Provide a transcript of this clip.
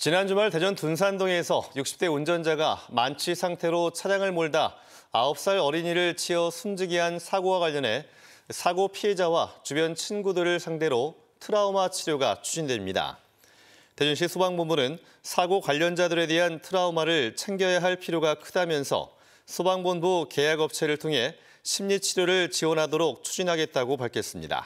지난 주말 대전 둔산동에서 60대 운전자가 만취 상태로 차량을 몰다 9살 어린이를 치어 숨지게한 사고와 관련해 사고 피해자와 주변 친구들을 상대로 트라우마 치료가 추진됩니다. 대전시 소방본부는 사고 관련자들에 대한 트라우마를 챙겨야 할 필요가 크다면서 소방본부 계약업체를 통해 심리치료를 지원하도록 추진하겠다고 밝혔습니다.